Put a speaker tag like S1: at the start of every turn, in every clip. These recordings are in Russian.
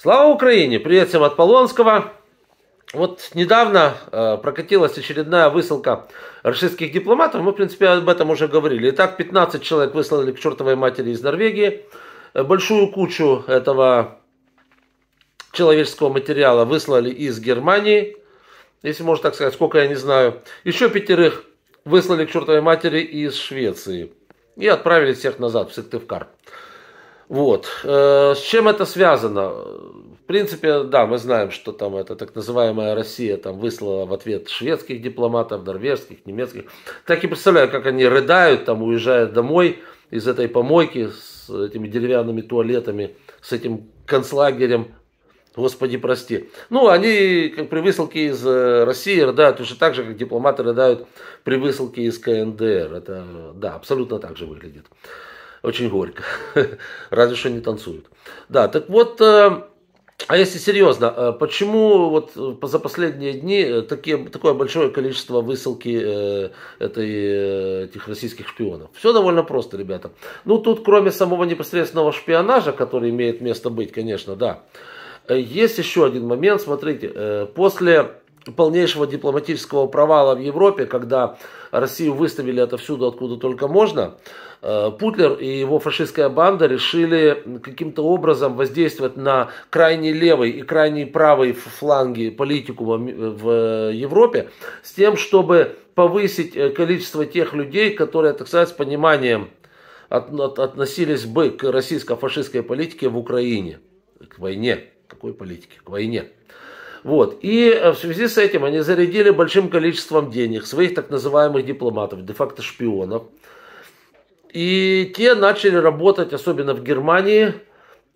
S1: Слава Украине! Привет всем от Полонского. Вот недавно э, прокатилась очередная высылка российских дипломатов. Мы, в принципе, об этом уже говорили. Итак, 15 человек выслали к чертовой матери из Норвегии. Э, большую кучу этого человеческого материала выслали из Германии. Если можно так сказать, сколько я не знаю. Еще пятерых выслали к чертовой матери из Швеции. И отправили всех назад в Сыктывкар. Вот. Э, с чем это связано? В принципе, да, мы знаем, что там эта так называемая Россия там выслала в ответ шведских дипломатов, норвежских, немецких. Так и представляю, как они рыдают, там уезжают домой из этой помойки с этими деревянными туалетами, с этим концлагерем. Господи, прости. Ну, они как при высылке из э, России рыдают уже так же, как дипломаты рыдают при высылке из КНДР. Это, да, абсолютно так же выглядит. Очень горько. Разве что не танцуют. Да, так вот, э, а если серьезно, э, почему вот э, за последние дни такие, такое большое количество высылки этой, этих российских шпионов? Все довольно просто, ребята. Ну, тут кроме самого непосредственного шпионажа, который имеет место быть, конечно, да, есть еще один момент, смотрите, после полнейшего дипломатического провала в Европе, когда Россию выставили отовсюду, откуда только можно, э, Путлер и его фашистская банда решили каким-то образом воздействовать на крайне левый и крайне правый фланги политику в Европе с тем, чтобы повысить э, количество тех людей, которые, так сказать, с пониманием относились бы к российско-фашистской политике в Украине, к войне. Какой политике? К войне. Вот. И э, в связи с этим они зарядили большим количеством денег своих так называемых дипломатов, де-факто шпионов. И те начали работать, особенно в Германии,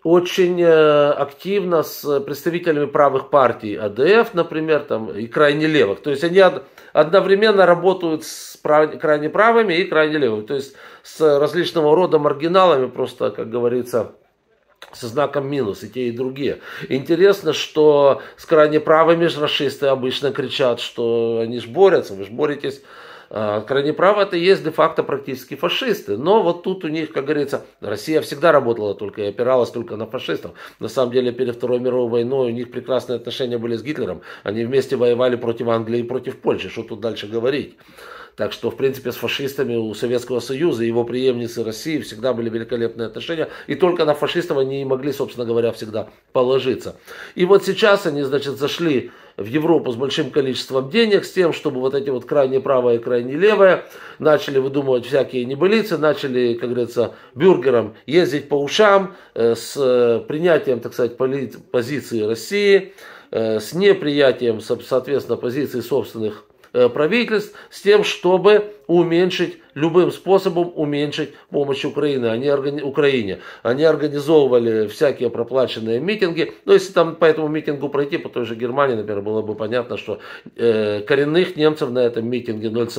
S1: очень э, активно с представителями правых партий АДФ, например, там, и крайне левых. То есть они одновременно работают с прав... крайне правыми и крайне левыми. То есть с различного рода маргиналами, просто, как говорится, со знаком минус, и те, и другие. Интересно, что с крайне правыми же расисты обычно кричат, что они же борются, вы же боретесь. А, крайне правые это и есть де-факто практически фашисты. Но вот тут у них, как говорится, Россия всегда работала только и опиралась только на фашистов. На самом деле перед Второй мировой войной у них прекрасные отношения были с Гитлером. Они вместе воевали против Англии и против Польши. Что тут дальше говорить? Так что, в принципе, с фашистами у Советского Союза и его преемницы России всегда были великолепные отношения. И только на фашистов они могли, собственно говоря, всегда положиться. И вот сейчас они, значит, зашли в Европу с большим количеством денег, с тем, чтобы вот эти вот крайне правые и крайне левые начали выдумывать всякие небылицы, начали, как говорится, бюргером ездить по ушам э, с э, принятием, так сказать, поли- позиции России, э, с неприятием, соответственно, позиции собственных Э, правительств с тем, чтобы уменьшить, любым способом уменьшить помощь Украине, Они, органи... Украине. Они организовывали всякие проплаченные митинги. Но ну, если там по этому митингу пройти, по той же Германии, например, было бы понятно, что э, коренных немцев на этом митинге 0,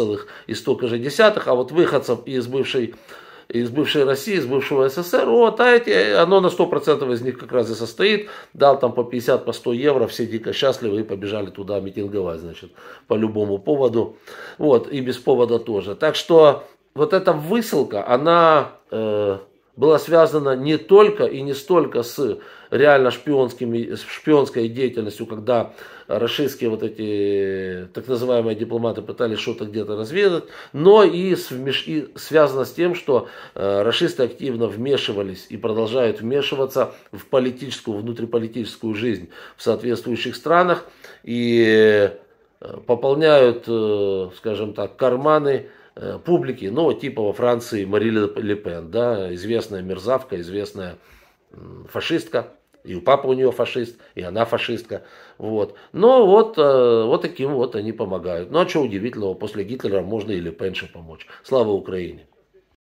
S1: и столько же десятых, а вот выходцев из бывшей из бывшей России, из бывшего СССР, вот, а эти, оно на 100% из них как раз и состоит, дал там по 50, по 100 евро, все дико счастливы и побежали туда митинговать, значит, по любому поводу, вот, и без повода тоже. Так что вот эта высылка, она... Э, была связана не только и не столько с реально шпионскими, с шпионской деятельностью, когда российские вот эти так называемые дипломаты пытались что-то где-то разведать, но и, вмеш... и связано с тем, что э, расисты активно вмешивались и продолжают вмешиваться в политическую, внутриполитическую жизнь в соответствующих странах и э, пополняют, э, скажем так, карманы Э, публики, ну, типа во Франции Мари Ле Пен, да, известная мерзавка, известная фашистка, и у папы у нее фашист, и она фашистка. Вот. Но вот, э, вот таким вот они помогают. Ну а что удивительного, после Гитлера можно и Лепенше помочь. Слава Украине!